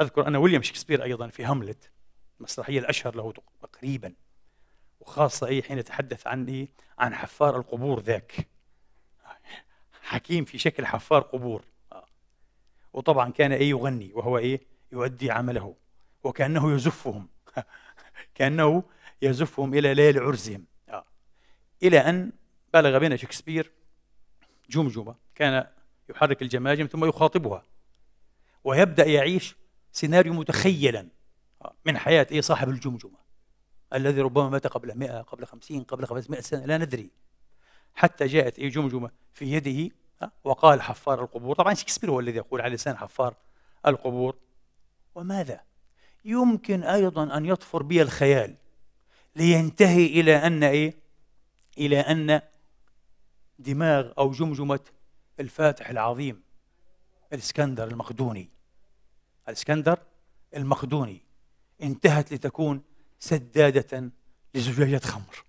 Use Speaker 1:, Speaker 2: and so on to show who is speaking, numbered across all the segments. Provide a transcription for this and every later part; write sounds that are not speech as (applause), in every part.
Speaker 1: أذكر أن ويليام شكسبير أيضا في هاملت المسرحية الأشهر له تقريبا وخاصة أي حين يتحدث عن إيه؟ عن حفار القبور ذاك حكيم في شكل حفار قبور وطبعا كان إيه يغني وهو إيه يؤدي عمله وكأنه يزفهم (laughs) كأنه يزفهم إلى ليل عرسهم إلى أن بلغ بين شكسبير جمجمة كان يحرك الجماجم ثم يخاطبها ويبدأ يعيش سيناريو متخيلا من حياة أي صاحب الجمجمة الذي ربما مات قبل 100 قبل 50 قبل 500 سنة لا ندري حتى جاءت أي جمجمة في يده وقال حفار القبور طبعا شكسبير هو الذي يقول على لسان حفار القبور وماذا يمكن أيضا أن يطفر بي الخيال لينتهي إلى أن إيه إلى أن دماغ أو جمجمة الفاتح العظيم الإسكندر المقدوني الاسكندر المقدوني انتهت لتكون سدادة لزجاجة خمر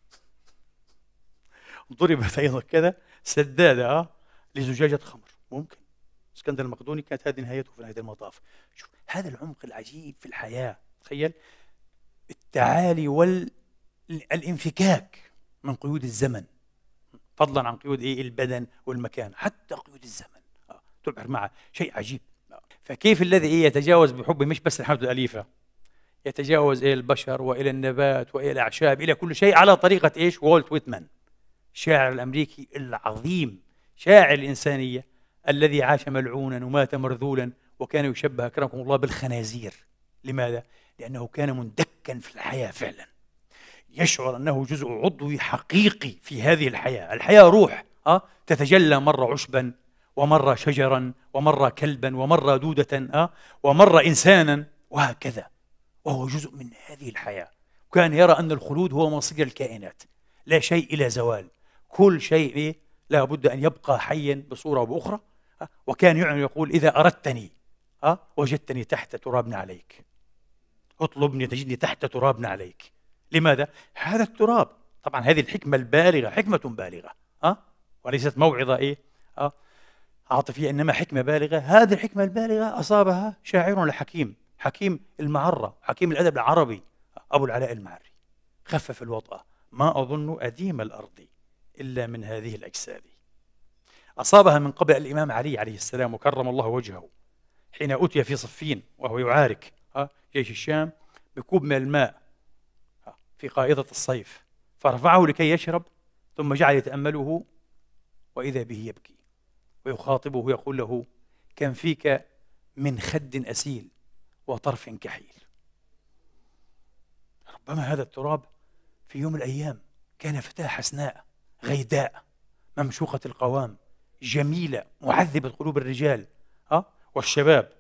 Speaker 1: ضربت أيضا كذا سدادة آه، لزجاجة خمر ممكن اسكندر المقدوني كانت هذه نهايته في نهاية المطاف شوف هذا العمق العجيب في الحياة تخيل التعالي والانفكاك من قيود الزمن فضلا عن قيود ايه البدن والمكان حتى قيود الزمن آه، تبحر معه شيء عجيب فكيف الذي إيه يتجاوز بحبه مش بس الحمد الأليفة يتجاوز إلى البشر وإلى النبات وإلى الأعشاب إلى كل شيء على طريقة إيش وولت ويتمان الشاعر الأمريكي العظيم شاعر الإنسانية الذي عاش ملعونا ومات مرذولا وكان يشبه أكرمكم الله بالخنازير لماذا؟ لأنه كان مندكا في الحياة فعلا يشعر أنه جزء عضوي حقيقي في هذه الحياة الحياة روح أه؟ تتجلى مرة عشبا ومرة شجرا ومرة كلبا ومرة دودة أه؟ ومرة إنسانا وهكذا وهو جزء من هذه الحياة كان يرى أن الخلود هو مصير الكائنات لا شيء إلى زوال كل شيء لا بد أن يبقى حيا بصورة أو بأخرى وكان يعني يقول إذا أردتني آه؟ وجدتني تحت تراب عليك اطلبني تجدني تحت تراب عليك لماذا؟ هذا التراب طبعا هذه الحكمة البالغة حكمة بالغة أه؟ وليست موعظة إيه؟ أه؟ عاطفية إنما حكمة بالغة هذه الحكمة البالغة أصابها شاعر لحكيم حكيم المعرة حكيم الأدب العربي أبو العلاء المعري خفف الوطأة ما أظن أديم الأرض إلا من هذه الأجساد أصابها من قبل الإمام علي عليه السلام وكرم الله وجهه حين أتي في صفين وهو يعارك جيش الشام بكوب من الماء في قائضة الصيف فرفعه لكي يشرب ثم جعل يتأمله وإذا به يبكي ويخاطبه يقول له كم فيك من خد أسيل وطرف كحيل ربما هذا التراب في يوم الأيام كان فتاة حسناء غيداء ممشوقة القوام جميلة معذبة قلوب الرجال ها آه، والشباب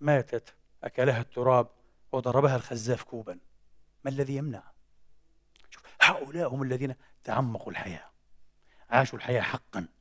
Speaker 1: ماتت أكلها التراب وضربها الخزاف كوبا ما الذي يمنع؟ شوف هؤلاء هم الذين تعمقوا الحياة عاشوا الحياة حقا